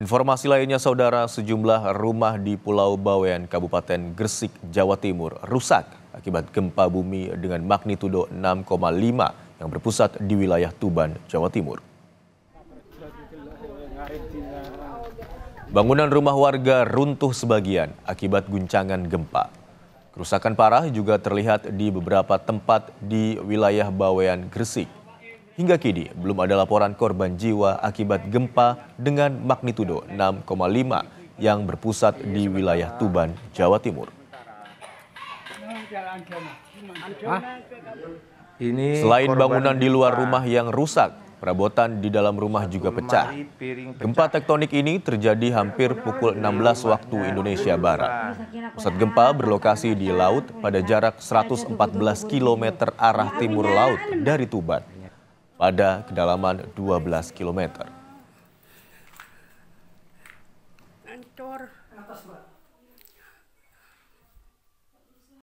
Informasi lainnya saudara, sejumlah rumah di Pulau Bawean, Kabupaten Gresik, Jawa Timur rusak akibat gempa bumi dengan magnitudo 6,5 yang berpusat di wilayah Tuban, Jawa Timur. Bangunan rumah warga runtuh sebagian akibat guncangan gempa. Kerusakan parah juga terlihat di beberapa tempat di wilayah Bawean Gresik. Hingga kini, belum ada laporan korban jiwa akibat gempa dengan magnitudo 6,5 yang berpusat di wilayah Tuban, Jawa Timur. Ini Selain bangunan di luar rumah yang rusak, perabotan di dalam rumah juga pecah. Gempa tektonik ini terjadi hampir pukul 16 waktu Indonesia Barat. Pusat gempa berlokasi di laut pada jarak 114 km arah timur laut dari Tuban pada kedalaman 12 km. Ancur. Atas, Pak.